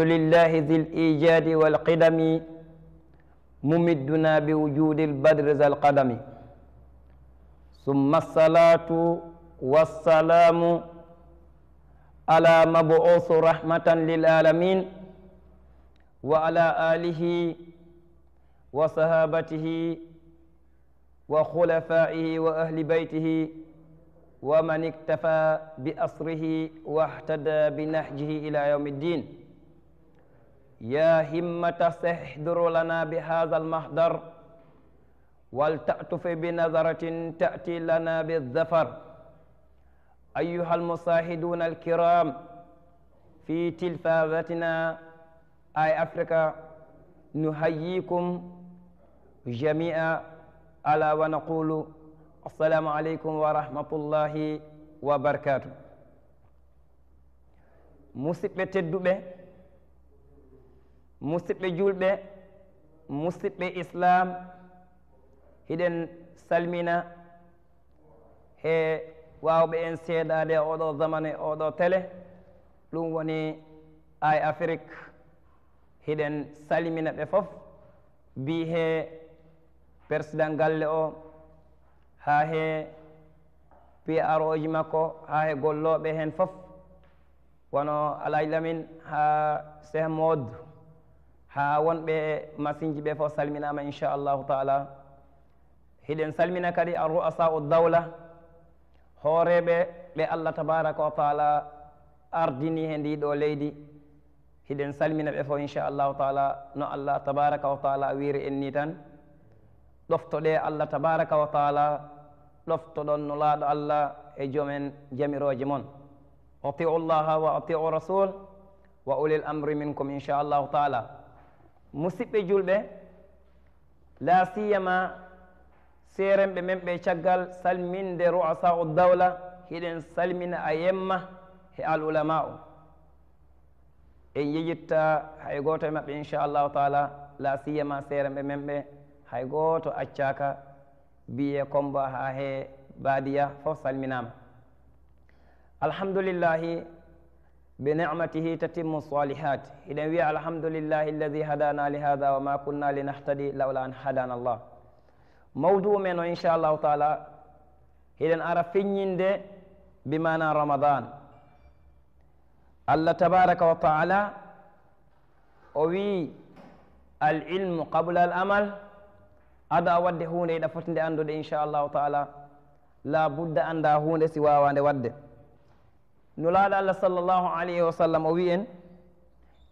لله ذي الإيجاد والقدم ممدنا بوجود البدر ذا القدم ثم الصلاة والسلام على مبعوث رحمة للعالمين وعلى آله وصحابته وخلفائه وأهل بيته ومن اكتفى بأصره واحتدى بنهجه إلى يوم الدين يا همة ساحضر لنا بهذا المحضر ولتأتف بنظرة تأتي لنا بالظفر أيها المصاهدون الكرام في تلفازتنا آي أفريكا نحييكم جميعا ألا ونقول السلام عليكم ورحمة الله وبركاته موسيقى الدبئ musidɓe julɓe musidɓe islam hiɗen salmina he wawɓe en seeɗade e oɗo zamane oɗo télé ɗum woni ay afrique hiɗen salmina ɓe fof mbi he président galle o ha he piar oji makko ha he gollooɓe heen fof wono alaylamin ha cheh mode ها وان ب مسنج ب فو سلمنا ما إن شاء الله تعالى هيدن سلمنا كري الرؤساء الدولة هوري ب ب الله تبارك وتعالى أرديني هندي دو ليدي هيدن سلمنا ب فو إن شاء الله تعالى نو الله تبارك وتعالى وير إني تن لفتو دي الله تبارك وتعالى لفتو دون نولاد الله إجومن جميرو جمون أطيعوا الله وأطيعوا الرسول وأولي الأمر منكم إن شاء الله تعالى musidɓe julɓe la siyama seerenɓe men ɓe caggal salminde roasau dawla hiɗen salmina a yemma he al ulama o en yejitta hay gooto e maɓɓe inchallahu taala la siyama seerenɓe men ɓe hay gooto accaka biye comba haa he baadiya fof salminama alhamdulillahi بنعمته تتم الصالحات إذن ويا الحمد لله الذي هدانا لهذا وما كنا لنهتدي لولا أن هدانا الله موضوع من إن شاء الله تعالى إذن أرى فنين بمعنى رمضان الله تبارك وتعالى أوي العلم قبل الأمل أدا ود هون إذا فتن أندو إن شاء الله تعالى لا بد أن دا هون سوا وأن ود nulaaɗo allah sallllahu alayhi wa sallam o wi'en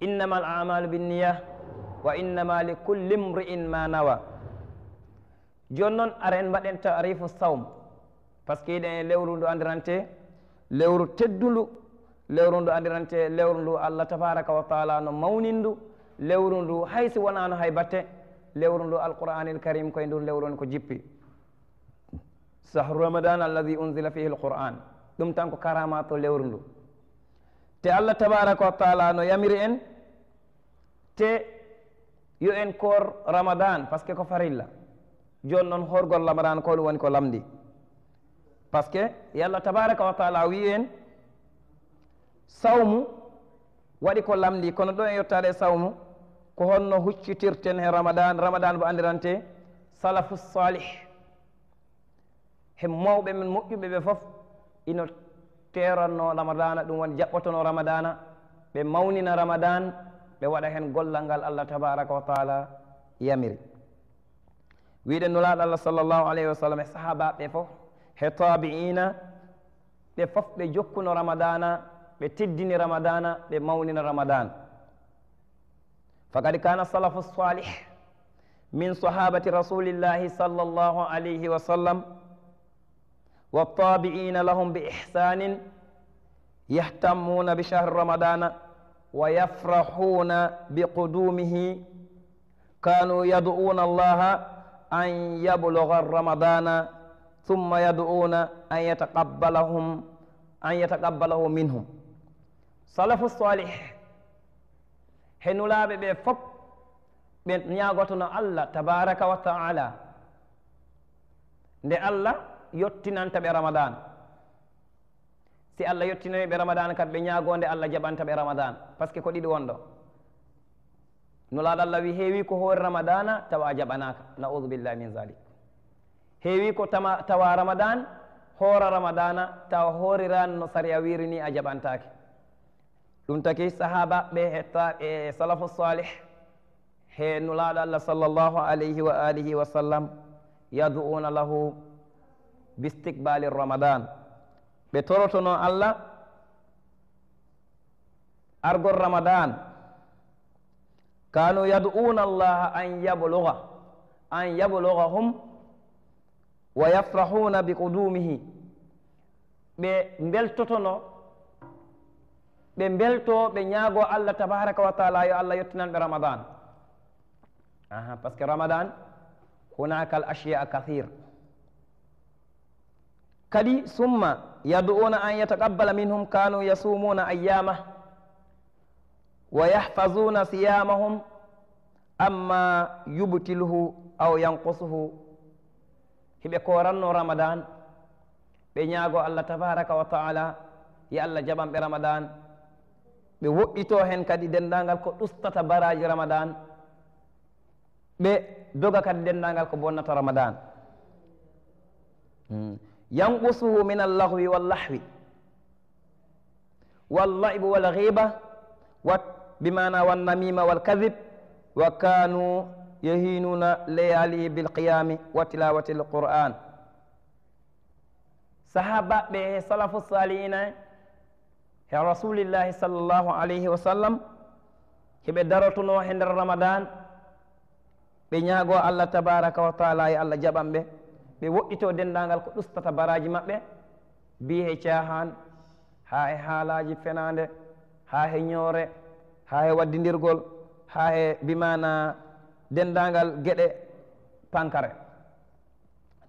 innama al amalu binniya wa innama li culli mri'in ma nawa joni noon ara en mbaɗen tarifu sawm par ce que yiɗen e lewru ndu andirante lewru teddundu lewru ndu andirante lewru ndu allah tabaraka wa taala no mawnindu lewru ndu hay si wonano hay batte lewru ndu alqouranil karim koye ndur lewru on ko jippi sahru ramadan alladi unzila fihi l qouran ɗum tan ko karama to lewru ndu te allah tabaraka wa taala no yamiri en te yo en koor ramadan par ce que ko farilla jooni noon horgol lamadan ko ɗum woni ko lamdi par ce que yo allah tabaraka wa taala wi en sawmu waɗi ko lamdi kono ɗo en yettade e sawmu ko honno huccitirten he ramadan ramadan bo andirante salafu salih he mawɓe men moƴƴuɓe ɓe fof ino teranno ramadana dum won jaɓɓotono ramadana ɓe mawnina ramadan be wada hen gollangal allah tabaraka wa taala yamiri wiiɗe nulaaɗo allah sallllahu alayhi wa sallam e sahabaɓe fof he tabi'ina be fof ɓe jokkuno ramadana be teddini ramadana be ɓe ramadan فقد كان السلف الصالح من صحابه رسول الله صلى الله عليه وسلم والطابعين لهم بإحسان يهتمون بشهر رمضان ويفرحون بقدومه كانوا يدعون الله أن يبلغ رمضان ثم يدعون أن يتقبلهم أن يتقبله منهم سلف الصالح حين لا بفق بنياغتنا الله تبارك وتعالى لأن الله yottinanta be ramadan si allah yottinani be ramadan kat be nyaagonde allah jabanta be ramadan par que ko ɗiɗi wonɗo no allah wi heewi ko hoore ramadana tawa a jaɓanaka naudu billahi min zalik heewi ko tama tawa ramadan hoora ramadana tawa horiran no sariya wirini wiri ni a sahaba be hetta e salafu salih he nulaaɗo allah sallallahu alaihi wa alihi wa sallam yad'una lahu باستقبال رمضان بتورتنا الله أرجو رمضان كانوا يدعون الله أن يبلغ أن يبلغهم ويفرحون بقدومه بمبلتتنا بمبلتو بنياغو الله تبارك وتعالى يا الله يتنان برمضان أها بس كرمضان هناك الأشياء كثيرة kadi summa yaduuna an yatakabbala minhum kanu yasumuna ayama wa yahfazuna siyamahum amma yubtilhu aw yankusuhu hiɓe koranno ramadan ɓe ñaago allah tabaraka wa taala yo allah jaɓanɓe ramadan ɓe woɗɗito hen kadi dendangal ko ɗustata baraji ramadan ɓe doga kadi dendangal ko bonnata ramadan hmm. ينقصه من اللغو واللحو واللعب والغيبة بمعنى والنميمة والكذب وكانوا يهينون ليالي بالقيام وتلاوة القرآن صحابة بسلف الصالحين يا رسول الله صلى الله عليه وسلم كي بدرتنا عند رمضان بنيago الله تبارك وتعالى الله جبان به ɓe woɗɗito denndaangal ko ustata baraji maɓɓe mbiye he cahan haa e haalaaji fenaande haa he ñoore haa he waddindirgol haa he bimana denndaangal geɗe pankare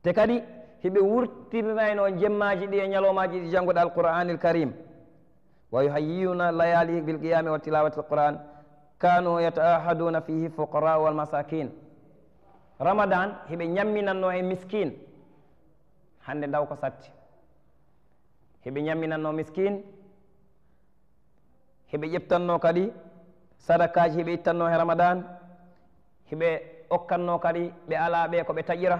te kadi hiɓe wurtirnayno jemmaaji ɗi e ñaloomaaji ɗi janngude alqur'anil karim wa yuhayyiuna layali bilqiyami wa tilawati lquran kanu yata ahaduna fihi fuqara walmasakine ramadan heɓe ñamminatno e miskine hannde ndaw ko satti heɓe ñamminatno miskine heɓe ƴeftanno kadi sadakaji heɓe ittanno he ramadan heɓe okkatno kadi ɓe alaɓe ko ɓe taƴira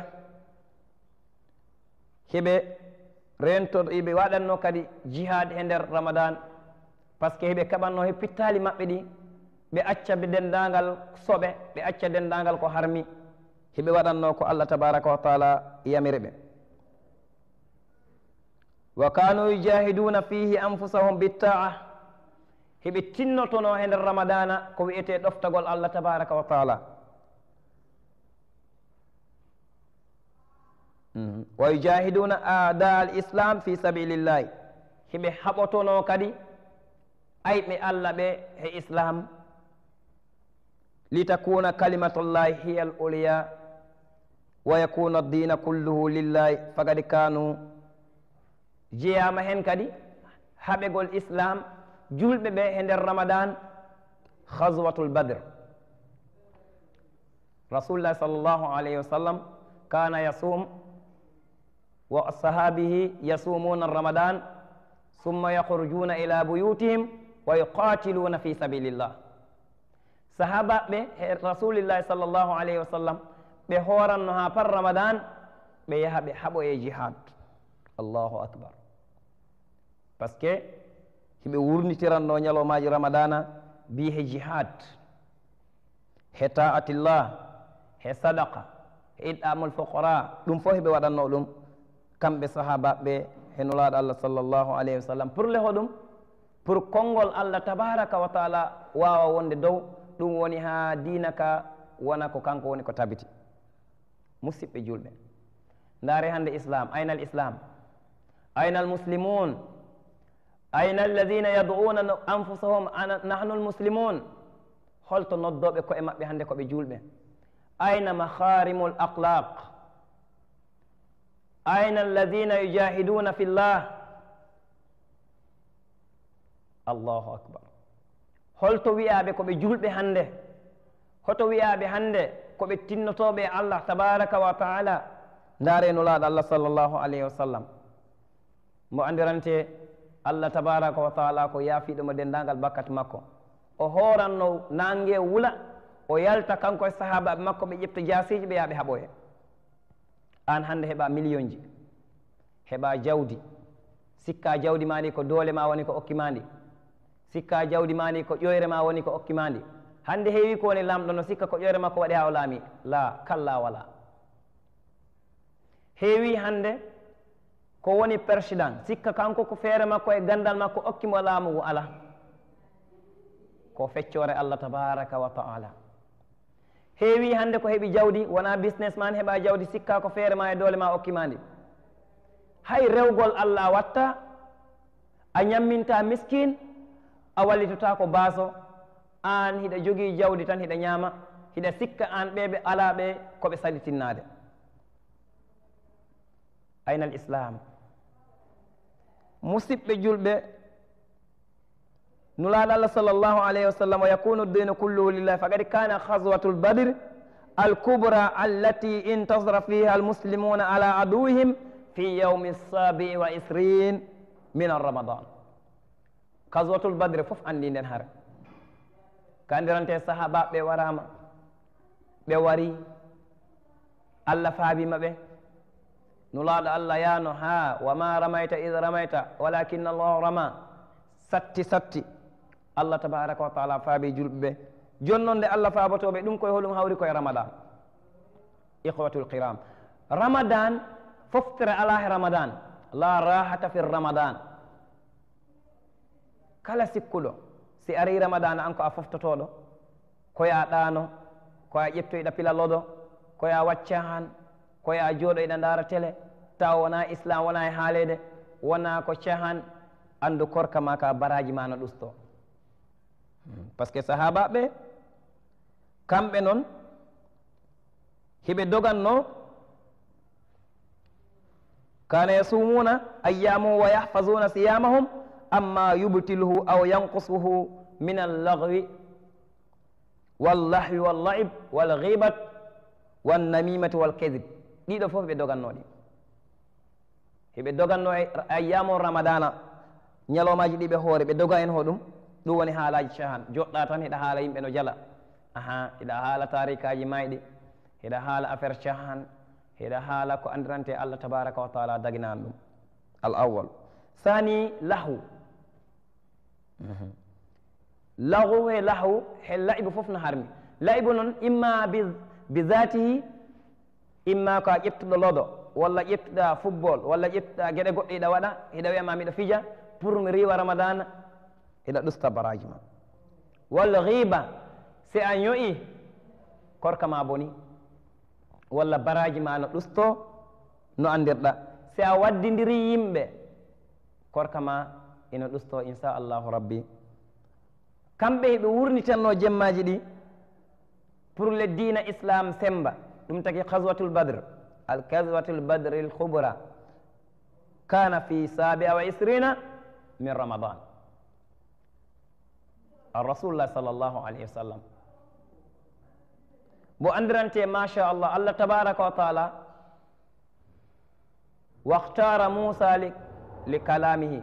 heɓe rento ɓe waɗatno kadi jihad e nder ramadan par ce que heɓe keɓatno he pittali maɓɓe ɗi ɓe acca dendagal soɓe ɓe acca dendagal ko harmi hiɓe waɗanno ko allah tabaraka wa taala yamiri ɓe wa kanu yujahiduna fihi anfusahum bittaa hiɓe tinnotono e nder ramadana ko wi'ete ɗoftagol allah tabaraka wa taala wa yujahiduna ada al islam fi sabilillahi hiɓe haɓotono kadi ayɓe allah ɓe e islam litakuna kalimatullahi hiya al uliya ويكون الدين كله لله فقد كانوا ما هن كدي حبقوا الإسلام جول ببي هند رمضان خزوة البدر رسول الله صلى الله عليه وسلم كان يصوم وصحابه يصومون رمضان ثم يخرجون إلى بيوتهم ويقاتلون في سبيل الله صحابة رسول الله صلى الله عليه وسلم ɓe horanno ha par ramadan ɓe yaha ɓe haɓo e jihad allahu akbar par ce que hiɓe wurnitiranno ñalawmaji ramadana bi he jihad he taatillah he sadaka he iɗɗamol fokora ɗum fof hiɓe waɗanno ɗum kamɓe sahabaɓe henolaɗo allah sallllahu alayhi wa sallam pour leho ɗum pour konngol allah tabaraka wa taala wawa wonde dow ɗum woni ha dina ka wona ko kanko woni ko tabiti musidɓe julbe ndaare hannde islam ayna islam ayna al muslimun ayna alladina yad'una anfusahum nahnu lmuslimun holto noddoɓe koye maɓɓe hannde ko ɓe julɓe ayna maharimu l aqlaq ayna alladina yujahiduna fi llah allahu akbar holto wi'aaɓe ko ɓe julɓe hannde hoto wi'aaɓe hannde ko ɓe tinnotooɓe allah tabaraka wa taala ndaareno laaɗo allah sallllahu alayhi wa sallam mo anndirante allah tabaraka wa taala ko yaafiiɗo mo denndaangal bakkat makko o hooranno naange wula o yalta kanko e sahaabaaɓe makko ɓe ƴefta jaasiiji ɓe yaa ɓe haɓoye aan hannde heɓaa million ji heɓaa jawdi sikka jawdi maa ndi ko doole maa woni ko okki maa ndi sikka jawdi maa ndi ko ƴoyre maa woni ko okki maa ndi hannde heewi ko woni lamɗo no sikka ko ƴoore makko waɗi haa o laami la kalla wala heewi hannde ko woni persidan sikka kanko ko feere makko e ganndal makko okkimo laamu ngu ala ko feccoore allah tabaraka wa taala heewi hannde ko heɓi jawdi wonaa business man heɓa jawdi sikka ko feere ma e doole ma okkima ndi hay rewgol allah watta a ñammintaa miskine a wallitotaa ko baaso an hida jogi jawdi tan hida nyama hida sikka an bebe alabe ko be salitinade ayna al islam musibbe julbe nula dalla sallallahu alayhi wa sallam wa yakunu dinu kulluhu lillahi faqad kana khazwatul badr الكبرى التي انتظر فيها المسلمون على عدوهم في يوم السابع sabii من رمضان. min البدر فف badre fof anndi kandirante sahaba ɓe warama ɓe wari allah faabima ɓe nulaaɗo allah yaano ha wama ramaita id ramaita walakin allahu rama satti satti allah tabaraka wa taala faabi julɓe ɓe joni noon nde allah faabotoɓe ɗum koye hawri koye ramadan ikhwatul kiram ramadan foftere ala ramadan la rahata fi ramadan kala sikkuɗo si ari ramadana an ko a foftotoɗo koya ɗano koya ƴettoyɗa pila loɗo koya wacca han koya jooɗoyɗa ndaara télé taw wona islam wona e haalede wona ko cahan anndu korka ma ka baraji ma no ɗusto hmm, par ce que sahabaɓe kamɓe noon hiɓe doganno kana yasumuna ayyamum wa yahfasuna siyamahum أما يبتله أو ينقصه من اللغو واللحو واللعب والغيبة والنميمة والكذب ɗiɗo fof ɓe dogannoɗi heɓe doganno e ayyamu ramadana ñalomaji ɗi ɓe hoore ɓe doga en ho ɗum ɗum woni haalaji cahan joɗɗa tan heɗa haala yimɓe no jala aha heɗa haala tarikaji mayɗi heɗa haala affaire cahan heɗa haala ko andirante allah tabaraka wa taala daginani ɗum al awwal sani lahu Uhuh. lawowe lahwu he layɓe fof no harmi layɓe noon imma bi zatihi imma ko a ƴettuɗo lodo walla ƴettuɗa football walla ƴettuɗa geɗe goɗɗo iɗa waɗa hiɗa wiyama miɗa fija pour mi riwa ramadan iɗa ɗusta baraji ma walla hiba si a ño'i korka ma boni walla baraji ma no ɗusto no andirɗa si a waddidiri yimɓe korka ma ina ɗusto inchallahu rabbi kamɓe heɓe wurnitannoo jemmaaji ɗi pour le dina islam semba ɗum taki kaswatul badr al kaswatul badr l hubra kana fi sabia wa isrina min ramadan a rasulullah sallallahu alayhi wa sallam mo andirante machallah allah tabaraka wa taala wahtara moussa li kalamihi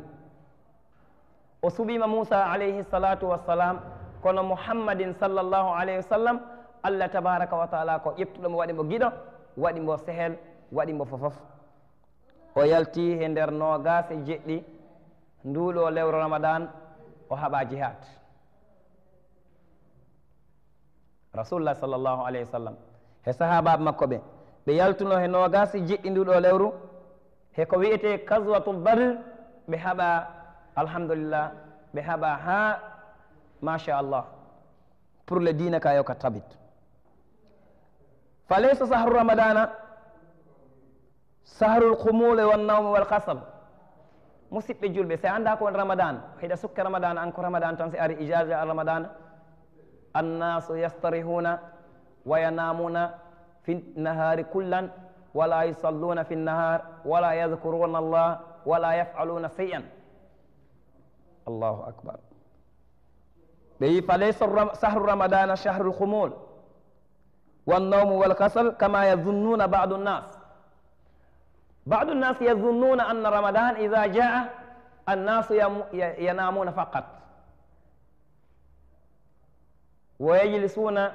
o suɓima muusa alayhi salatu wassalam kono muhammadin sallllahu alayhi wa sallam allah tabaraka wa taala ko ƴeftuɗomo waɗi mo giɗo waɗi mo sehel waɗi mo fofof o yalti e nder nogase jeɗɗi nduuɗo lewro ramadan o haɓa jihad rasulullah sallllahu alayhi wa sallam e sahabaɓe makko ɓe ɓe yaltuno he nogase jeɗɗi nduuɗo lewru heko wiyete kaswatu badre ɓe haɓa alhamdulillah ɓe haɓa ha machallah pour le dina ka yo ka tabit falaysa sahru ramadana sahru wa al walkasal musidɓe julɓe so annda ko won ramadan hiɗa sukka ramadan an ko ramadan tan so ari ijaja ramadan annasu yastarihuna wa yanamuna fi nahari kullan wala yusalluna fi nnahar wala yadkuruna allah wala yafaluna cheyan الله أكبر بي فليس سهر رمضان شهر الخمول والنوم والكسل كما يظنون بعض الناس بعض الناس يظنون أن رمضان إذا جاء الناس ينامون فقط ويجلسون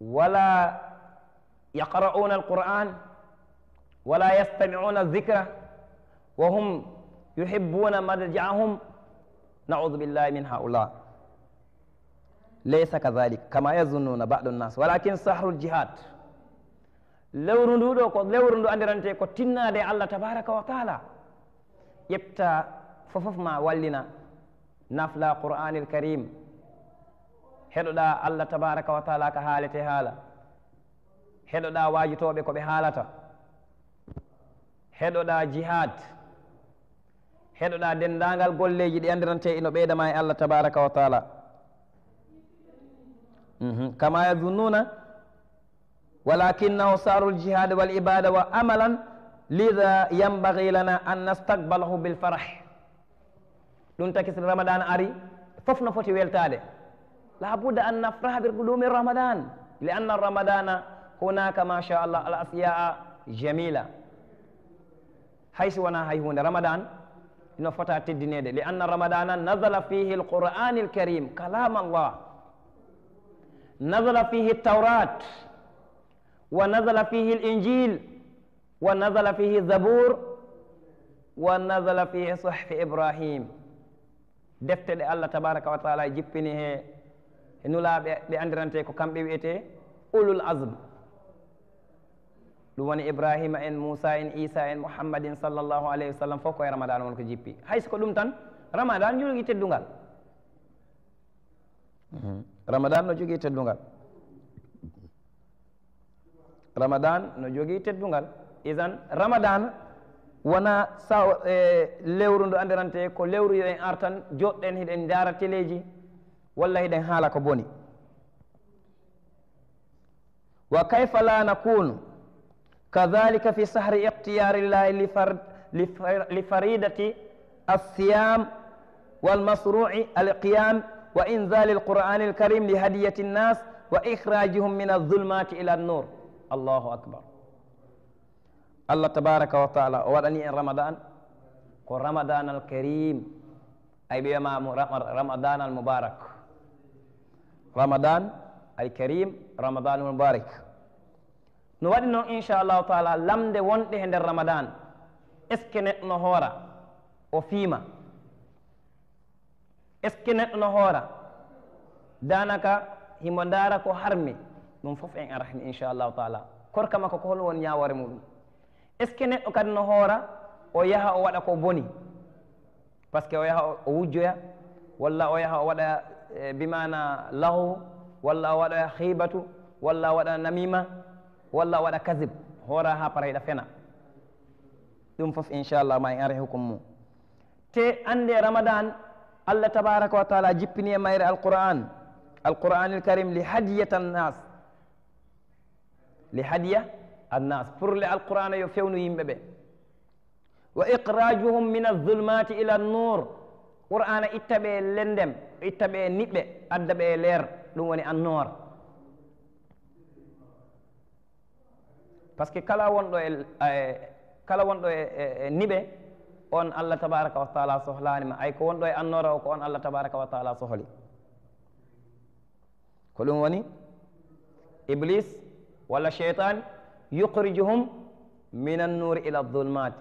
ولا يقرؤون القرآن ولا يستمعون الذكر وهم يحبون مرجعهم نعوذ بالله من هؤلاء ليس كذلك كما يظنون بعض الناس ولكن سحر الجهاد لو رندو كو لو رندو اندرانتي كو تينا دي الله تبارك وتعالى يبتا ففف ما ولينا نفلا قران الكريم هدو دا الله تبارك وتعالى كحالته حالا هدو دا واجي توبه كو بي حالتا هدو دا جهاد هدو دا دين دانغال قولي جدي اندران تي انو بيدا ماي الله تبارك وتعالى كما يظنون ولكنه صار الجهاد والعبادة وعملا لذا ينبغي لنا أن نستقبله بالفرح لنتا كسر رمضان أري ففنا فوتي ويلتالي لابد ino fota teddinede li anna ramadana nazala fihi alqur'an alkarim kalam allah nazala fihi taurat wa nazala fihi linjil wa nazala fihi zabur wa nazala fihi sahfi ibrahim defte ɗe allah tabaraka wa taala jippini he e nulaaɓe ɓe andirante ko kamɓe wiyete ulul asme ɗum woni ibrahima en moussa en isa en mouhammadin sallllahu alayhi wa sallam fof koye ramadan wonko jippi hayso ko ɗum tan ramadan jogi mhm. teddungal ramadan no jogi teddungal ramadan no jogi teddungal isan ramadan wona sa e lewru ndu andirante ko lewru yoen ar tan joɗɗen hiɗen ndaara teleji walla hiɗen haala ko boni wa kayfa la nakunu كذلك في سحر اختيار الله لفرد لفريدة الصيام والمصروع القيام وإنزال القرآن الكريم لهدية الناس وإخراجهم من الظلمات إلى النور الله أكبر الله تبارك وتعالى ورني رمضان رمضان الكريم أي بما رمضان المبارك رمضان الكريم رمضان المبارك no waɗi noon inchallahu taala lamde wonɗe he nder ramadan est ce que neɗɗo no hoora o fiima est no hoora danaka himo ko harmi ɗum fof en arahni inchallahu taala korka makko ko hol won ñawore muɗum est ce que neɗɗo o yaha o waɗa ko boni par ce que o yaha o wujjoya walla o yaha o waɗa bimana lahu wala wada waɗa hibatu walla o namima ولا ولا كذب هورا ها براي دفنا دوم فف ان شاء الله ما ياري حكمو تي اندي رمضان الله تبارك وتعالى جيبني ماير القران القران الكريم لهديه الناس لهديه الناس فر القران يفون يمبه واقراجهم من الظلمات الى النور قران اتبع لندم اتبع نيبه ادبه لير دوني النور paske kala wonɗo e kala wonɗo e niɓe on allah tabaraka wa taala sohlanima ay ko wonɗo e annora o ko on allah tabaraka wa taala sohli ko ɗum woni iblis walla cheytan yukhrijuhum min annur ila dulmat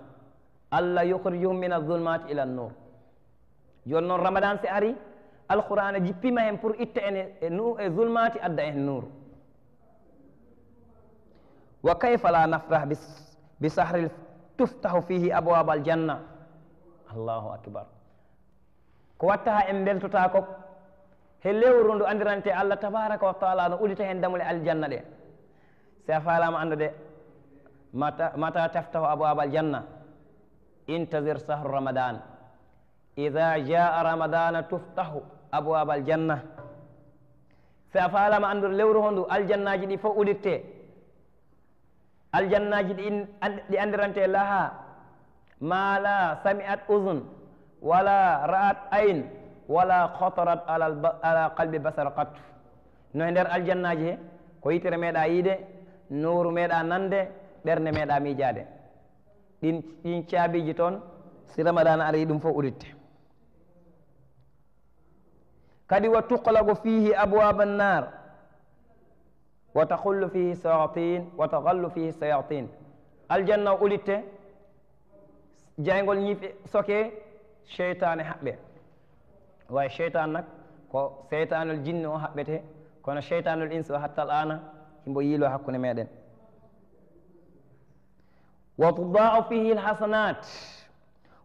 allah yukhrijuhum min aldulmat ila annur joni noon ramadan si ari alqur'ana jippima hen pour itta en e nu e zulmati adda en nuru وكيف لا نفرح بسحر تفتح فيه أبواب الجنة الله أكبر كواتها إن بلتتاكو هلو روندو أندرانتي الله تبارك وتعالى نقولي تهين دمول الجنة دي سيفالام أندو دي متى تفتح أبواب الجنة انتظر سهر رمضان إذا جاء رمضان تفتح أبواب الجنة سيفالام أندو لو دو الجنة دي فؤولتي aljannaji di andirante laha ma la sami'at uzun wala ra'at ayn wala khatarat ala qalbi basar qat no der al janna je ko yitere nur yide nooru meda nande mi jade din ɗin ɗin ji ton si ramadan aɗa yiɗi fo fof uditte kadi wa tuqlagu fihi abwaban nar وتخل فيه سياطين وتغل فيه سياطين الجنة أولدت جايغول نيفي سوكي شيطان حبه واي شيطان نك كو شيطان الجن حبته كون شيطان الانس حتى الان يمبو ييلو حقني ميدن وتضاع فيه الحسنات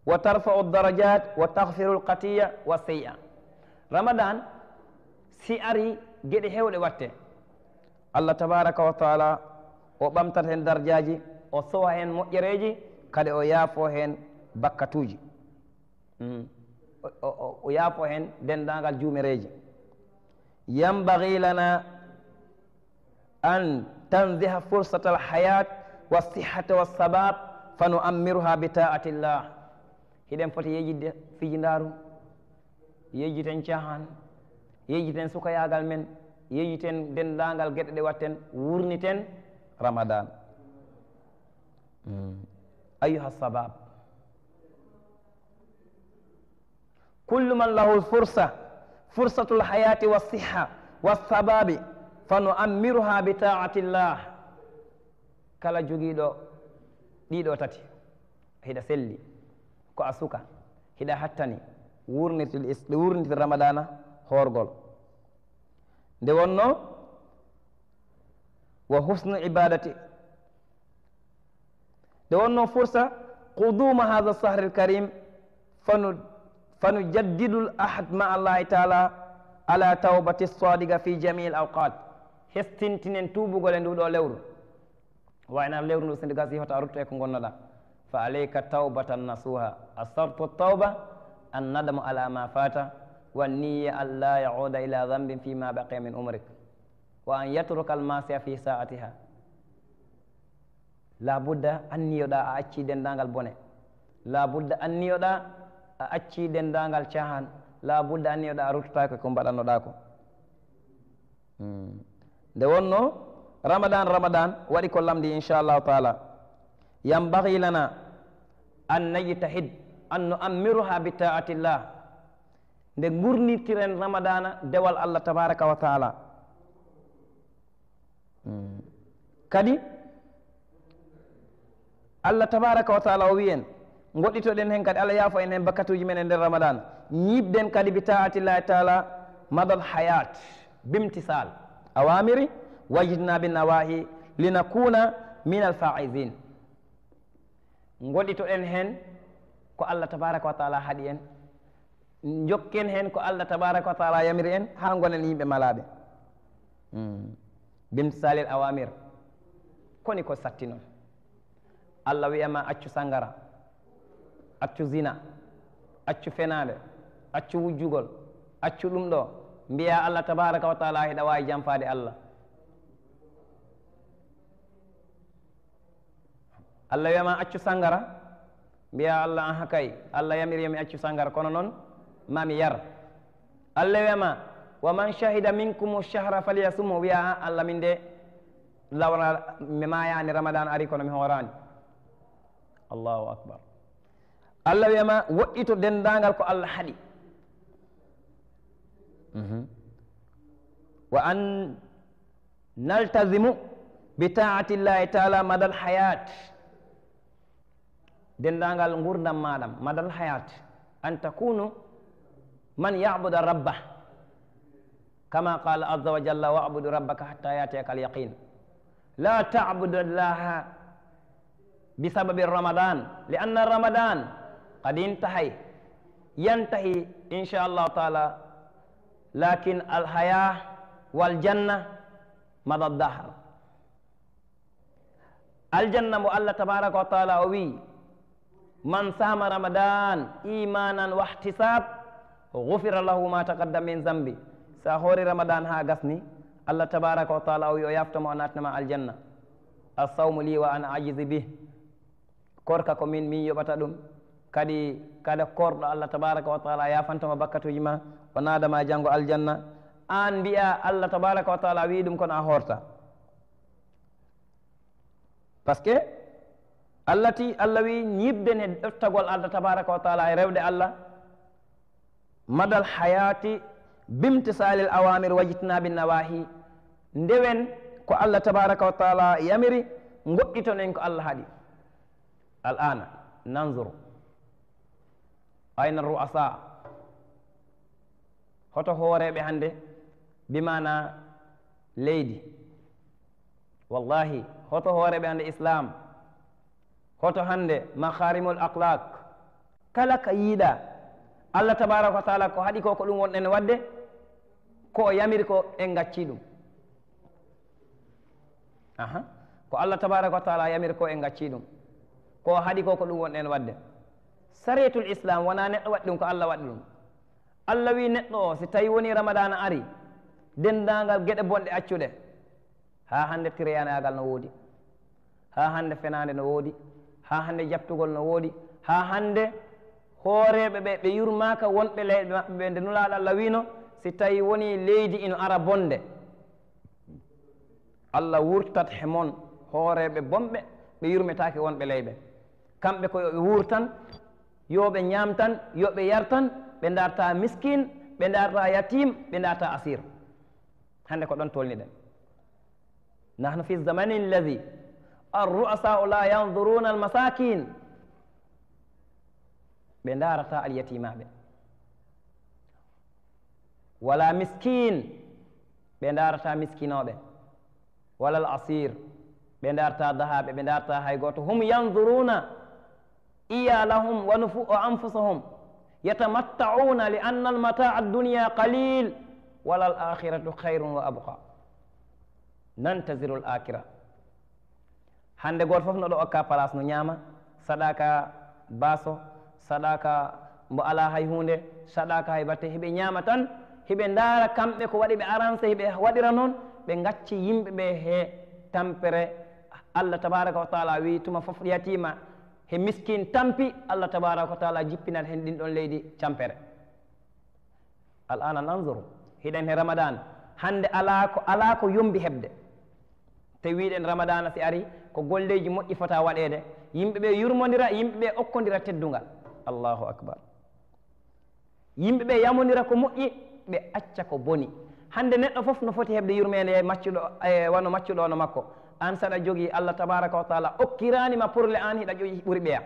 وترفع الدرجات وتغفر القتية والسيئة رمضان سياري جدي هيو لواتي allah tabaraka wa taala o ɓamtat hen dardiaji o sowa hen moƴƴereji kadi o yaafo hen bakkatuji o yaafo hen dendagal juumereji yambagi lana an tanziha fursat alhayat wa sihata wa sabab fa nuammiruha bi taatillah hiɗen foti yejidde fijindaru yejjiten cahan yejjiten sukayagal men yeyiten dendagal gueɗe ɗe watten wurniten ramadan ayuha sabab kullu man lahu lfursa fursatu lhayati walsiha walsababi fanuammiruha bi taatillah kala jogiiɗo ɗiɗo tati hiɗa selli ko a suka hiɗa hattani wurniti wurniti ramadana horgol nde wonno wa husnu ibadati nde wonno fursa quduma hatha sahri l karim fanu fanujaddidu l ahad ma allahi taala ala tawbati sadiqa fi jami l awqat hestintinen tubugol e nduɗo lewru wayna lewru ndu sinde gasi hota rutto e ko gonnoɗa fa aleyka tawbatan nasuha asartu tawba an nadamu ala ma fata والنية ألا يعود إلى ذنب فيما بقي من عمرك وأن يترك المعصية في ساعتها لا بد أن يودا أتشي دندانغال بونه لا بد أن يودا أتشي دندانغال شاهان لا بد أن يودا أرتباك كم بدل نداكو دهونو رمضان رمضان وري كلام دي إن شاء الله تعالى ينبغي لنا أن نجتهد أن نؤمرها بتاعة الله nde gurnitiren ramadana dewal allah tabaraka wa taala hmm. kadi allah tabaraka wa taala o wiyen goɗɗitoɗen heen kadi allah yaafo en heen bakkatuji men e nder ramadan ñiɓɗen kadi bi taatillahi taala madal hayat bimtisal awamiri wajidnabi nawahi linakuna min al faizin goɗitoɗen heen ko allah tabaraka wa taala haɗi en jokken heen ko allah tabaraka wa taala yamiri en haa ngonen yimɓe malaaɓe hmm. bimtisalel awamir koni ko satti noon allah wiyama accu sangara accu zina accu fenaaɓe accu wujjugol accu ɗum ɗo mbiya allah tabaraka wa taala heɗa waawi janfaade allah allah wiyama accu sangara mbiya allah an hakay allah yamiri yami accu sangara kono noon mami yar allah wiyama wa man cahida minkum chahra faliya sumo wiya a allah min de lawra mi mayani ramadan ari kono mi horani allahu akbar allah wiyama woɗɗito dendagal ko allah haaɗi mhm. wa an naltasimu bi taati llahi taala madal hayat dendagal gurdam maɗam madal hayat an takunu من يعبد ربه كما قال عز وجل واعبد ربك حتى ياتيك اليقين لا تعبد الله بسبب رمضان لأن رمضان قد ينتهي ينتهي إن شاء الله تعالى لكن الحياة والجنة مضى الدهر الجنة الله تبارك وتعالى وي من صام رمضان إيمانا واحتسابا gufira lahu ma taqaddam min zambi sa hoori ramadan ha gasni allah tabaraka wa taala o wi o yaftamo o natnama aljanna assawmu li wa ana ajisi bih korka ko min min yoɓata ɗum kadi kada korɗo allah tabaraka wa taala yafantama bakkatuji ma o nadama janngo aljanna an mbiya allah tabaraka wa taala wi ɗum kono a horta par ce que allah ti allah wi ñibde ne ɗottagol allah tabaraka wa taala e rewde allah مدى الحياة بامتثال الأوامر واجتناب النواهي ندوين كو الله تبارك وتعالى يمري نغطيتو ننكو الله هدي الآن ننظر أين الرؤساء خطو هوري بحندي بمعنى ليدي والله خطو هوري بحندي إسلام خطو هندي مخارم الأقلاق كلك يدا allah tabaraka wa taala ko haɗi ko ko ɗum wonɗen waɗde ko o yamiri ko en gacci ɗum aha ko allah tabaraka wa taala yamiri ko en gacci ɗum ko haɗi ko ko ɗum wonɗen waɗde sariyatul islam wona neɗɗo waɗi ɗum ko allah waɗi ɗum allah wi neɗɗo o si tawi woni ramadana ari dendagal gueɗe bonɗe accuɗe ha hande tireyanagal no woodi ha hande fenade no woodi ha hande jabtugol no woodi ha hande hooreɓe ɓe ɓe yurmaka wonɓe leyɗe maɓɓe ɓe nde allah si tawi woni leydi ino ara bonde allah wurtat he mon hooreɓe bonɓe ɓe yurmetake wonɓe leyɓe ko yoɓe wuur tan yoɓe ñaam tan yoɓe yar darta darta yatim darta asir ko tolni nahnu fi ɓe ndarata alyatimaɓe wala miskin ɓe ndarata miskinoɓe wala l asir ɓe ndarta dahaɓe ɓe ndarta hay goto hum yanduruna iya lahum wa anfusahum yatamattauna li anna almataa addunia qalil wala l akhiratu hayrun wa abqa nantasiru l akira hande goto fof noɗo okka place no ñaama saɗaka baso sadaka mbo ala hay hunde sadaka hay batte heɓe ñaama tan heɓe ndaara kamɓe ko waɗi ɓe arance heɓe waɗira noon ɓe gacci yimɓe ɓe he tampere allah tabaraka wa taala wi tuma fof yatima he miskine tampi allah tabaraka wa taala jippinat hen ɗin ɗon leydi campere al an al anzoru hiɗen he ramadan hannde ala ko ala ko yombi heɓde te wiɗen ramadan a si ari ko golleji moƴƴi fota waɗede yimɓe ɓe yurmodira yimɓe ɓe okkodira teddungal allahu akbar yimɓe ɓe yamonira ko moƴƴi ɓe acca ko neɗɗo fof no foti heɓde yurmede e maccuɗo e wano maccuɗono makko an saɗa jogii allah tabaraka wa taala okkiranima pourle an hiɗa ƴoyi ɓuri ɓeya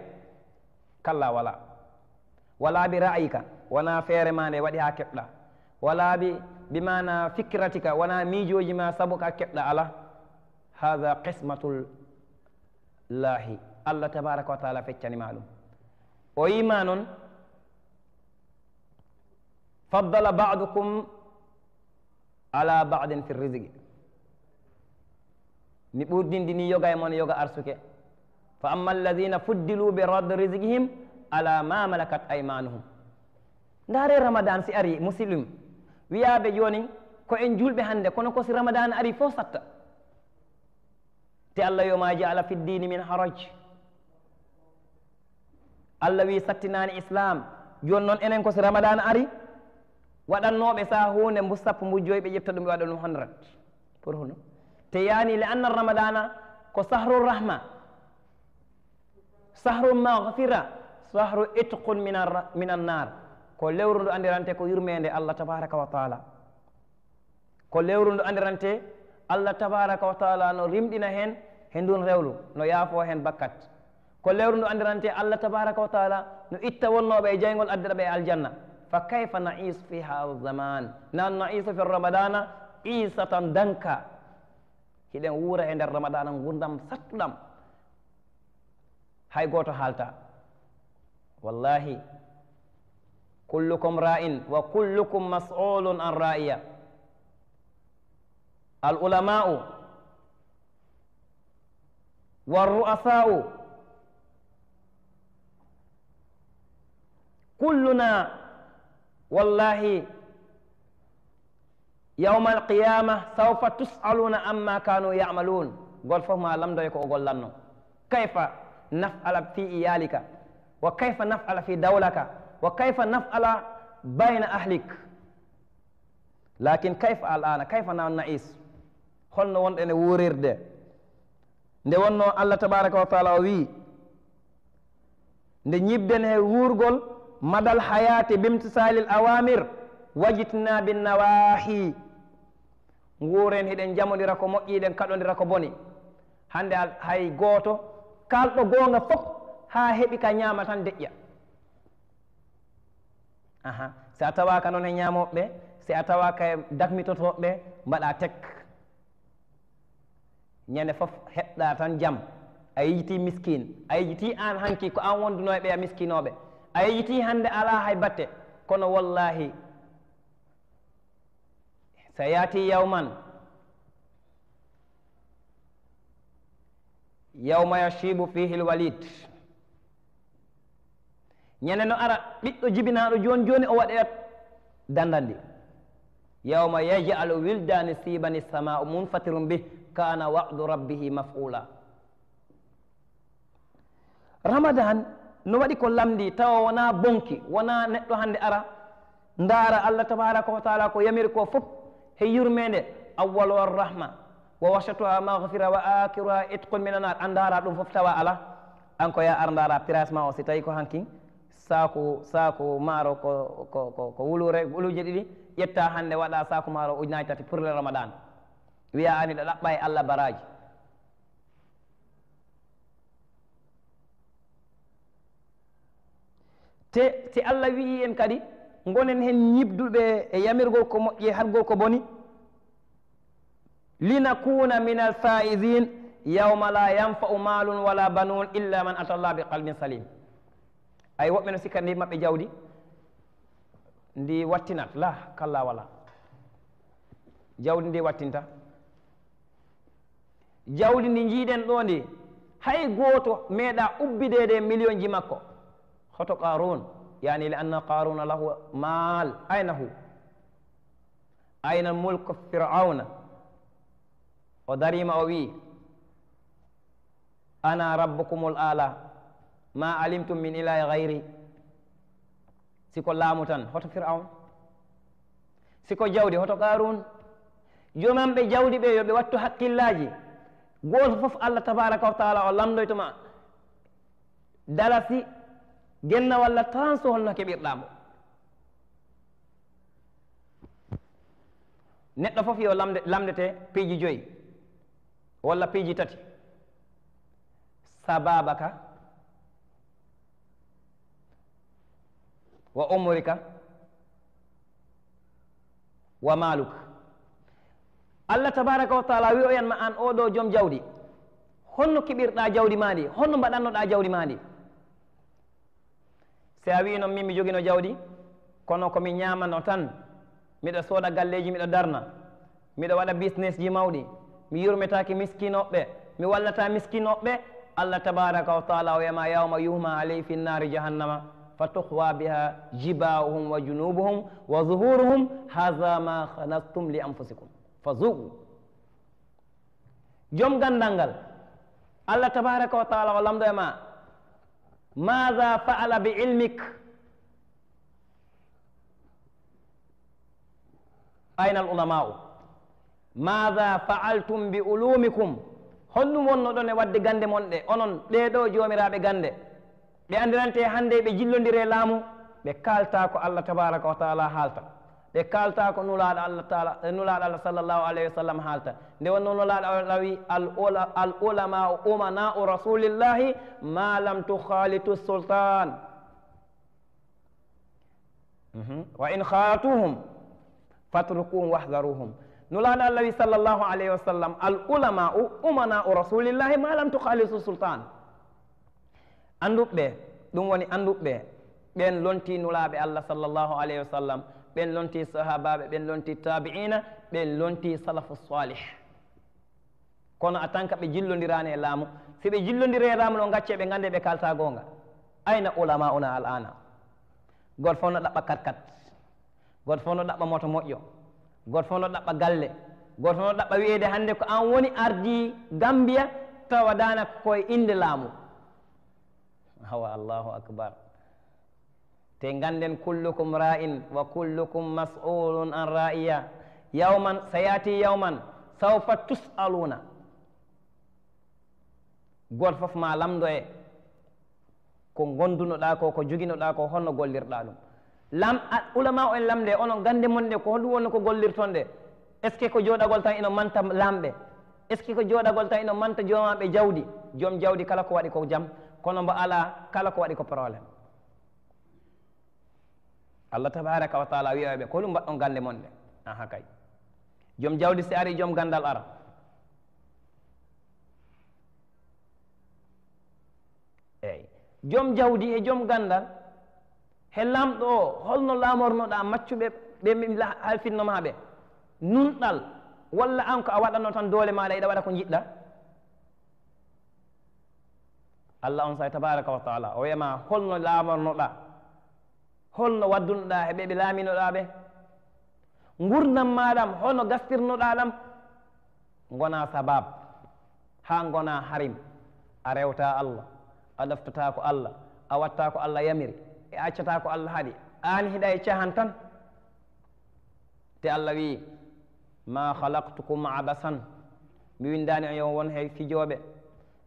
kalla wala wala bi ra'yika wona feere ma nde waɗi ha keɓɗa wala bi bimana fikiratika wona miijoji ma sabu ka keɓɗa ala hada qismatul lahi allah tabaraka wa taala feccanima ɗum وإيمان فضل بعضكم على بعض في الرزق نبود دين دين يوغا يمون يوغا أرسوك فأما الذين فدلوا برد رزقهم على ما ملكت أيمانهم داري رمضان سيري مسلم ويا بيوني كو انجول بهند كونو كو رمضان اري فوسات تي الله يوم جعل في الدين من حرج allah wi sattinani islam joni noon enen ko so ramadan ari waɗannoɓe saha hunde mbo sappo mbo joyi ɓe ƴetta ɗum ɓe waɗa ɗum hanrat pour hono te yani le anna ramadana ko sahrul rahma sahrul mahfira sahru itqun minan nar ko lewru ndu andirante ko yurmende allah tabaraka wa taala ko lewru ndu andirante allah tabaraka wa taala no rimɗina hen he ndun rewlu no yaafo hen bakkat كلهم دو أندرن تي الله تبارك وتعالى نو إتى ونو بيجين قل أدرى بي الجنة فكيف نعيش في هذا الزمان نان نعيش في رمضان إيسا تندنكا هيدن ورا عند رمضان غندم سطلم هاي غوتو حالتا والله كلكم رائن وكلكم مسؤول عن رائية العلماء والرؤساء كلنا والله يوم القيامة سوف تسألون أما كانوا يعملون قول فهما لم يكن أقول لنا كيف نفعل في إيالك وكيف نفعل في دولك وكيف نفعل بين أهلك لكن كيف الآن كيف نعيش holno wonɗene wurirde nde wonno allah tabaraka wa taala o wi nde ñibden he madal hayate bimtisalil awamir wajitna bin nawahi nguuren heɗen jamodira ko moƴƴiɗen kaɗodira ko boni hande hay gooto kalɗo goonga fof haa heɓi ka ñaama tan deƴƴa aha si a tawaka noon he ñaamoɓeɓe si a tawaka e dakmitotoɓeɓe mbaɗa tek ñande fof heɗɗa tan jam a yiyiti miskine a yiyiti an hanki ko an wonduno e ɓe a miskinoɓe ayiti hande ala hay batte kono wallahi sayati yawman yawma yashibu fihi alwalid ñande no ara jibina do jon joni o waɗeet dandandi yawma yajalu wildan sibani samau munfatirum bih kana wadu rabbihi mafula ramadan no waɗi ko lamdi tawa wona bonki wona neɗɗo hannde ara ndaara allah tabaraka wa taala ko yamiri ko fof he yurmeende awwalu arrahma wa wasatu a mahfira wa akiru a itqun minanar a ndaara ɗum fof tawa ala an ko ya ar ndaara prace ma o si tawi ko hanki sako sako maaro ko ko ko wulure wuluji ɗiɗi ƴetta hannde waɗa sako maaro ujunaji tati pour le ramadan wiya ani ɗo ɗaɓɓa e allah baraji te si allah wii en kadi ngonen heen ñibduɓe e yamirgol ko moƴƴe hargol ko boni linakuna min alfaizin yawma la yanfau malun wala banun illa man ata llah biqalbin salim ay woɓɓe no sikka ndi maɓɓe jawdi ndi wattinat la kalla wala jawdi ndi wattinta jawdi ndi njiiɗen ɗo ndi hay gooto meeɗa ubbideede million ji makko خطو قارون يعني لأن قارون له مال أين هو أين ملك فرعون ودريم أوي أنا ربكم الأعلى ما علمتم من إله غيري سيكو لامتن هوتو فرعون سيكو جودي هوتو قارون يومان ɓe jawdi ɓe yoɓe wattu hakkillaji goto fof allah tabaraka wa taala o lamdoytoma dalasi genna walla transe holno keɓirɗamo neɗɗo fof yo lamde lamdete piiji joyi walla piiji tati sababa ka wa umrika wa maluk allah tabaraka wa taala wi oyanma an oɗo joom jawdi holno keɓirɗa jawdi ma ndi holno mbaɗannoɗa jawdi ma ndi si a wii noon min mi jogino jawdi kono komi ñaamano tan miɗo sooda galleji miɗo darna miɗo waɗa business ji mawɗi mi yurmitaaki miskinoɓɓe mi wallata miskinoɓɓe allah tabaraka wa taala o wiyama yawma yuhma aley fi nnari jahannama fa tuhwa biha jibahuhum wa junubuhum wa zuhuruhum haha ma hanastum li anfusikum fa zuu jom ganndal ngal allah tabaraka wa taala o lamdo e ma maha faala bi ilmik ayna al ulama u maha faaltum bi ulumikum holɗum wonno ɗon e wadde gande mon ɗe onon ɗeɗo jomiraɓe gande ɓe andirante hande ɓe jillodire laamu ɓe kalta ko allah tabaraka wa taala haalta ɓe kalta ko nulaɗo allah taala nulaɗo allah sallallahu alayhi wa sallam haalta nde wonno lawi al ula al ulama o umana u rasulillahi ma lam tukhalitu sultan mhm wa in khatuhum fatrukuhum wahdaruhum nulaɗo allah wi sallllahu alayhi wa sallam al ulama u umana u rasulillahi ma lam tukhalitu sultan andubbe dum woni andubbe ben lonti nulaɓe allah sallallahu alayhi wa sallam ɓen lonti sahabaɓe ɓen lonti tabi'ina ɓen lonti salafu salih kono a tan ka ɓe jillodirani e laamu si ɓe jillodiri e laamu ɗo gacce ɓe gande ɓe kalta gonga ayna ulama una al ana goto fof no ɗaɓɓa kat kat goto fof no ɗaɓɓa moto moƴƴo goto fof no ɗaɓɓa galle goto fof no ɗaɓɓa wiyede hannde ko an woni ardi gambiya tawa dana koye inde laamu awa allahu acbar te ngannden kullukum ra'in wa kullukum mas'ulun an ra'iya yawman so yaati yawman sawfa tus'aluna gooto fof ma lamdo e ko gonndunoɗaa ko ko joginoɗaa ko holno gollirɗaa ɗum lam ulama o en lamde ono gannde monɗe ko honɗum wonno ko gollirton ɗe est ce que ko jooɗagol tan ino manta lamɓe est ce que ko jooɗagol tan ino manta joomaɓe jawdi joom jawdi kala ko waɗi ko jam kono mbo ala kala ko waɗi ko probléme allah tabaraka wa taala wiyaɓe ɓe ko ɗum mbaɗɗon gande mon ɗe aha kay joom jawdi si ari joom gandal ara eyi joom jawdi e joom gandal he lamɗo o holno laamornoɗa maccuɓe ɓe mi halfinnoma ɓe nunɗal walla an ko a waɗatno tan doole maɗa eɗa waɗa ko jiɗɗa allah on say tabaraka wa taala o wiyama holno laamornoɗa holno waddunoɗa e ɓe ɓe laaminoɗa ɓe gurdam maɗam holno gastirnoɗa ɗam gona sabab ha gona harim a rewta allah a ɗoftata ko allah a watta ko allah yamiri e accata ko allah haɗi aan hiɗa e cahan tan te allah wi ma halaktukum abasan mi windani on yo won he fijoɓe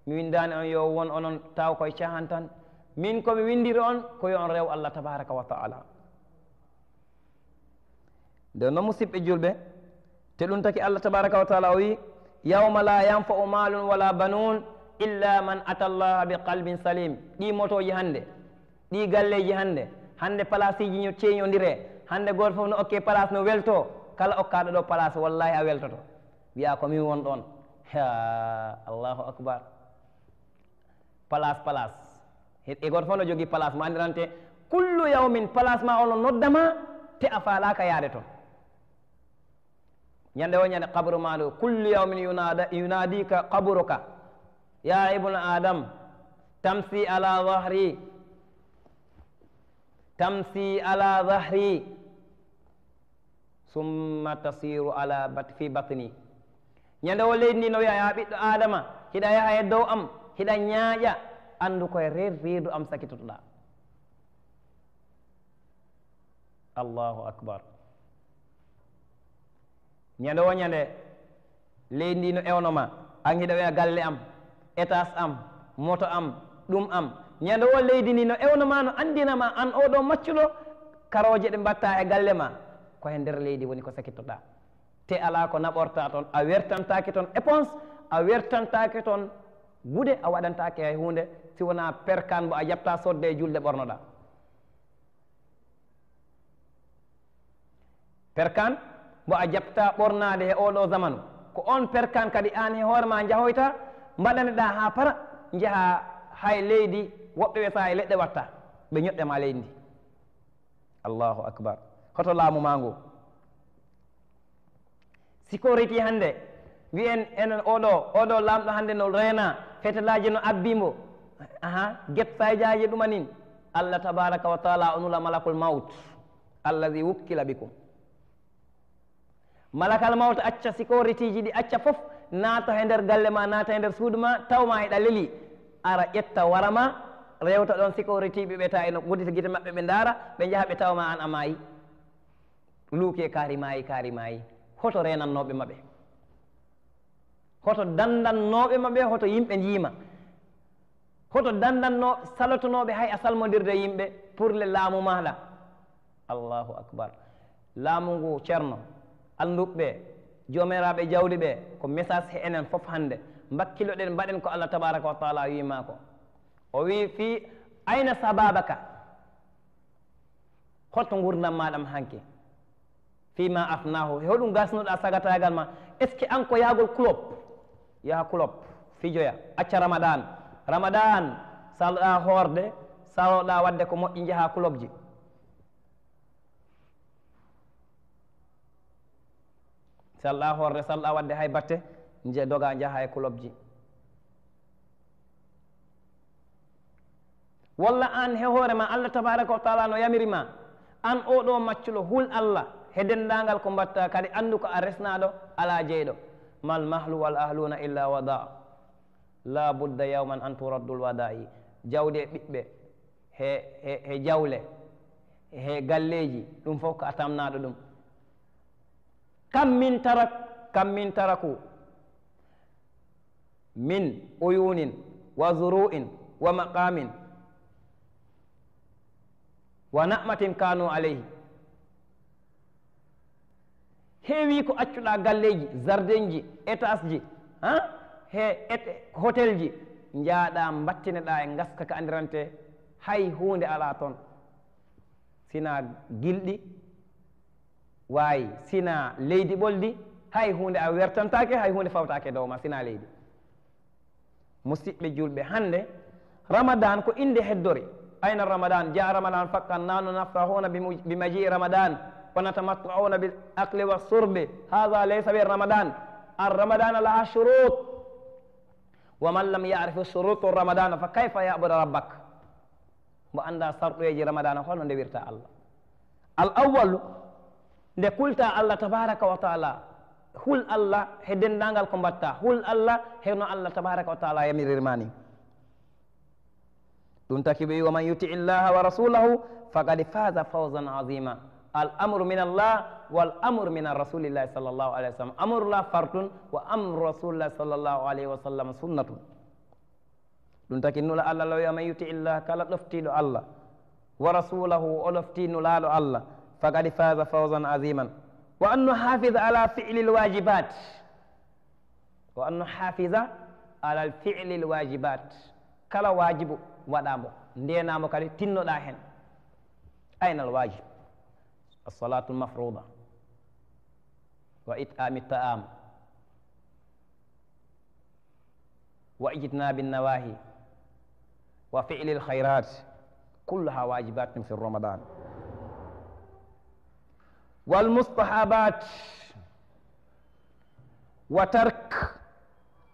mi windani on yo won onon taw koye cahan tan min komi windiri on koye on rew allah tabaraka wa taala nde noon musidɓe julɓe te ɗum taki allah tabaraka wa taala o wi yawma la yanfau malum wala banun illa man ata llaha bi qalbin salim ɗi motoji hannde ɗi galleji hannde hannde place ji o ceeñodire hannde goto fof no okke place no welto kala okkaɗo ɗo place wallahi a weltoto wiya komin won ɗon allahu akbar place place e goto fof no jogii place ma andirante kullu yawmin place ma ono noddama te a faalaka yaade toon ñannde o ñannde kabru ma ndu kullu yawmin yunada yunadika qabruka ya ibnu adam tamsi ala dahri tamsi ala dahri summa tasiru ala bat fi batni ñannde o leydi ndi no wiya ya ɓiɗɗo adama hiɗa yaha e dow am hiɗa ñaaƴa andu koy e reer du am la allahu akbar ñande o ñande leydi ndi no ewnoma ma. hiɗa ya galle am Etas am moto am dum am ñande o leydi ndi no ewnoma no andinama an do maccuɗo karoje de batta e galle ma koye der leydi woni ko sakittoɗa te ala ko naɓorta ton. a wertantaki ton Epons, a wertantaki ton gude a waɗantaki hay e hunde si wonaa perkan mbo a yabta sodde e julde ɓornoɗa perkan mbo a jabta ɓornade he oɗo zamanu ko on perkan kadi aan e hoore ma jahoyta mbaɗaneɗa haa para njaha hay leydi woɓɓe ɓe saha e leɗɗe watta ɓe ñoɗɗema leydi ndi allahu acbar hoto laamu ma ngu sicorité hannde wiyen enen oɗo oɗo lamɗo hannde no reena fetelaji no abbimbo aha get fayjaji ɗumanin allah tabaraka wa taala onula malakul maut allahi wukkila bikum malakal maut acca sicoritiji ɗi acca fof naata e nder galle ma naata e nder suudu ma tawma heɗa leli ara ƴetta wara ma rewta ɗon sicorité ɓe ɓeta eno gudita gite maɓɓe ɓe ndaara ɓe jaha ɓe tawma an a maayi luuki e kaari maayi kaari maayi hoto renannoɓe maɓe hoto dandannoɓe maɓe hoto yimɓe njiima hoto danndanno salotonooɓe hay a salmodirde yimɓe pour le laamu maaɗa allahu akbar laamu ngu ceerno alluɓɓe joomiraaɓe jawɗi ɓe ko message he enen fof hannde mbakkiloɗen mbaɗen ko allah tabaraka wa taala wiimaako o wii fii ayna sababa ka holto ngurdam maaɗam hanke fii ma afnahu e hoɗum gasnuɗaa sagataagal ma est ce que an ko yahgol kulop yaha kulop fijoya acca ramadan ramadan saloɗa hoorde saloɗa wadde ko moƴƴi jaha kulokji saloɗa hoorde saloɗa wadde hay batte je doga jaha e kulokji walla an he hoore ma allah tabaraka wa taala no yamirima an o ɗo maccolo hul allah he dendagal ko mbatta kadi andu ko a resnaɗo ala jeyɗo mal mahlu wal ahluna illa wada لا بد يوما أن ترد الوداع جاودي بيبة هي هي هي جولة هي قليجي دم فوق اتامنا دوم كم من ترك كم من تركوا من عيون وزروء ومقام ونعمة كانوا عليه هي ويكو أتشلا قليجي زردنجي إتاسجي ها he et hotel ji jaaɗa mbattineɗa e gaska ka andirante hay hunde ala toon sina gilɗi waawi sina leydi ɓoldi hay hunde a wertantake hay hunde fawtake dow ma sina leydi musidɓe julɓe hannde ramadan ko inde heddori ayna ramadan jaa ramadan fakkan nanu nafrahuna bimaji ramadan ونتمتعون بالأكل والشرب هذا ليس بالرمضان الرمضان لها شروط ومن لم يعرف شروط رمضان فكيف يعبد ربك مو أندا شرط يجي رمضان هون ندبرت الله الأول ده قلت الله تبارك وتعالى قل الله هدن دانغال كومباتا قل الله هنا الله تبارك وتعالى يمير رماني دون تكبي ومن يطع الله ورسوله فقد فاز فوزا عظيما الأمر من الله والأمر من رسول الله صلى الله عليه وسلم أمر الله فرد وأمر رسول الله صلى الله عليه وسلم سنة ɗum taki nula allah law yama yuti illah kala ɗoftiɗo allah wa rasulahu o ɗofti nulaɗo allah fakadi faza fawsan aziman wa anno hafida ala fili l wajibat wa anno hafida ala fili l wajibat kala wajibu waɗamo ndenamo kadi tinnoɗa hen ayna l wajib الصلاة المفروضة وإتآم التآم واجتناب النواهي وفعل الخيرات كلها واجبات في رمضان والمستحبات وترك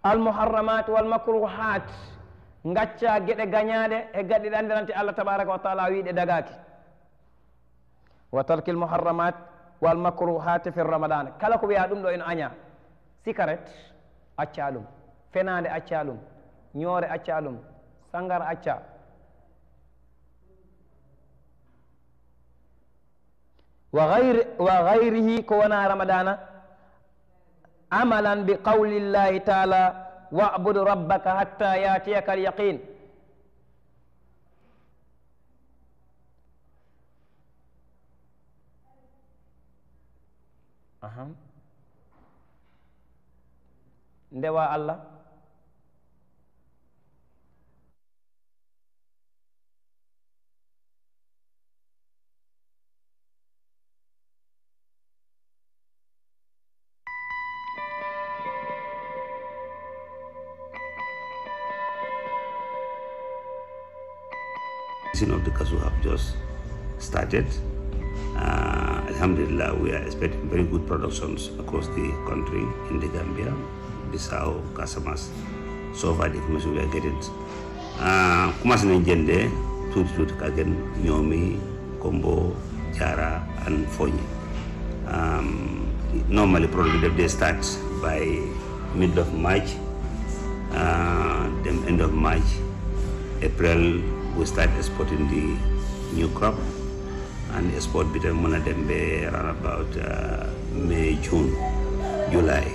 المحرمات والمكروهات gacca geɗe gañaɗe e gaɗɗiɗe anndirante allah tabaraka wa taala wiiɗe وترك المحرمات والمكروهات في رمضان كلا كوبيا دوم دو ان انيا سيكاريت اچالوم فناند اچالوم نيوري اچالوم سانغار اچا وغير وغيره كونا رمضان عملا بقول الله تعالى واعبد ربك حتى ياتيك اليقين aham ndewa allah of the Kazuhab just started. Uh, Alhamdulillah, we are expecting very good productions across the country in the Gambia, Bissau, Casamas. So far, the information we are getting. Kumasi uh, Njende, Tutu Tutu Kagen, Nyomi, Kombo, Jara, and Fonyi. Um, normally, probably they start by middle of March, uh, then end of March, April, we start exporting the new crop and export between tam mën around about uh, May June July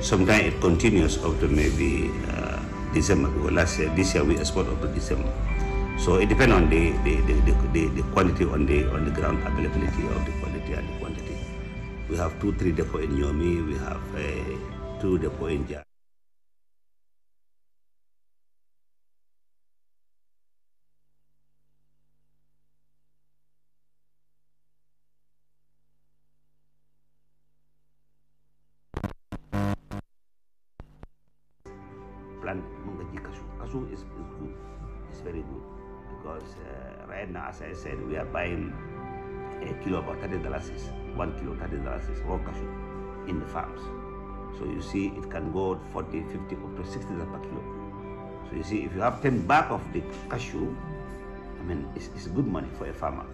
sometimes it continues up to maybe uh, December because last year this year we export up to December so it depends on the the, the, the, the quality on the on the ground availability of the quality and the quantity we have two three depot in Yomi we have uh, two depot in Jara. that is the raw cashew in the farms. So you see it can go 40, 50, up to 60 per kilo. So you see if you have 10 bag of the cashew, I mean, it's, it's good money for a farmer.